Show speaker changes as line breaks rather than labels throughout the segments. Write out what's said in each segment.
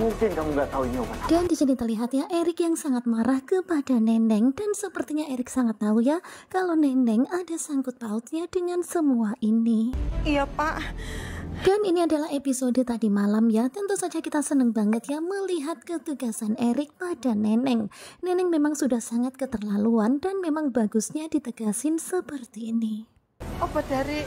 mungkin kamu nggak tahu ini obat apa. Dan di sini terlihat ya Erik yang sangat marah kepada Neneng dan sepertinya Erik sangat tahu ya kalau Neneng ada sangkut pautnya dengan semua ini. Iya pak. Dan ini adalah episode tadi malam ya Tentu saja kita seneng banget ya melihat ketegasan Erik pada Neneng Neneng memang sudah sangat keterlaluan dan memang bagusnya ditegasin seperti ini Obat dari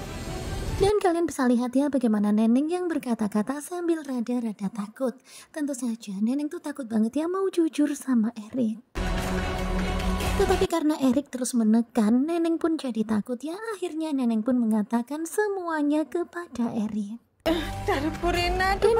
dan kalian bisa lihat ya bagaimana Neneng yang berkata-kata sambil rada-rada takut. Tentu saja Neneng tuh takut banget ya mau jujur sama Erik. Tetapi karena Erik terus menekan, Neneng pun jadi takut ya. Akhirnya Neneng pun mengatakan semuanya kepada Erik. Dan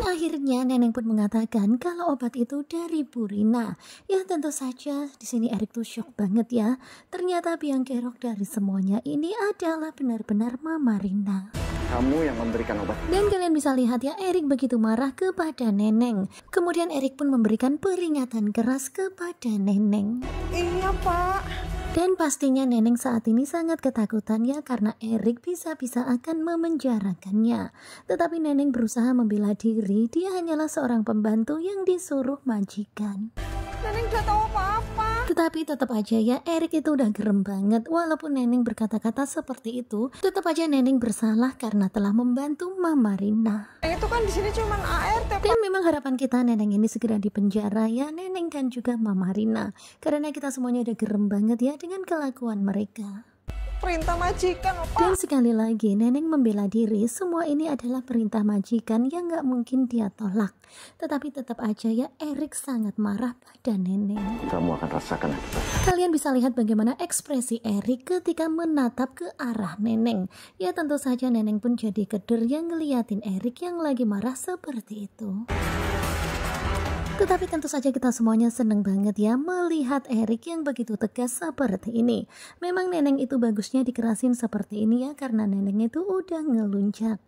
akhirnya Neneng pun mengatakan kalau obat itu dari Purina. Ya tentu saja di sini Erik tuh shock banget ya. Ternyata biang kerok dari semuanya ini adalah benar-benar Mama Rina kamu yang memberikan obat. Dan kalian bisa lihat ya, Erik begitu marah kepada Neneng. Kemudian Erik pun memberikan peringatan keras kepada Neneng. Iya, Pak. Dan pastinya Neneng saat ini sangat ketakutan ya karena Erik bisa-bisa akan memenjarakannya. Tetapi Neneng berusaha membela diri, dia hanyalah seorang pembantu yang disuruh majikan. Neneng tahu tetapi tetap aja ya Erik itu udah gerem banget walaupun Neneng berkata-kata seperti itu. Tetap aja Neneng bersalah karena telah membantu Mama Rina. Itu kan di sini cuma ART. Dan memang harapan kita Neneng ini segera dipenjara ya Neneng dan juga Mama Rina. Karena kita semuanya udah gerem banget ya dengan kelakuan mereka perintah majikan opa. Dan sekali lagi Neneng membela diri semua ini adalah perintah majikan yang gak mungkin dia tolak. Tetapi tetap aja ya Erik sangat marah pada Neneng. Kamu akan rasakan Kalian bisa lihat bagaimana ekspresi Erik ketika menatap ke arah Neneng. Ya tentu saja Neneng pun jadi keder yang ngeliatin Erik yang lagi marah seperti itu. Tetapi tentu saja kita semuanya seneng banget ya melihat Erik yang begitu tegas seperti ini. Memang Neneng itu bagusnya dikerasin seperti ini ya karena Neneng itu udah ngeluncak.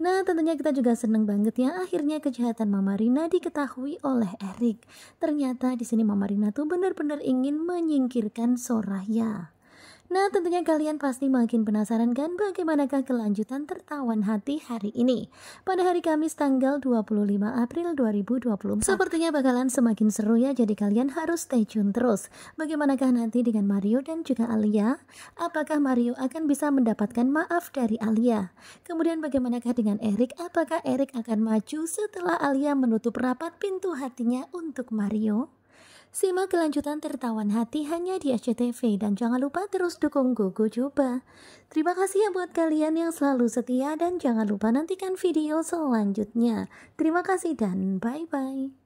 Nah tentunya kita juga seneng banget ya akhirnya kejahatan Mama Rina diketahui oleh Erik. Ternyata di sini Mama Rina tuh benar-benar ingin menyingkirkan Soraya. Nah, tentunya kalian pasti makin penasaran kan bagaimanakah kelanjutan tertawan hati hari ini. Pada hari Kamis tanggal 25 April 2024. Sepertinya bakalan semakin seru ya, jadi kalian harus stay tune terus. Bagaimanakah nanti dengan Mario dan juga Alia? Apakah Mario akan bisa mendapatkan maaf dari Alia? Kemudian bagaimanakah dengan Eric? Apakah Eric akan maju setelah Alia menutup rapat pintu hatinya untuk Mario? Simak kelanjutan tertawan hati hanya di SCTV dan jangan lupa terus dukung Gugu Juba. Terima kasih ya buat kalian yang selalu setia dan jangan lupa nantikan video selanjutnya. Terima kasih dan bye-bye.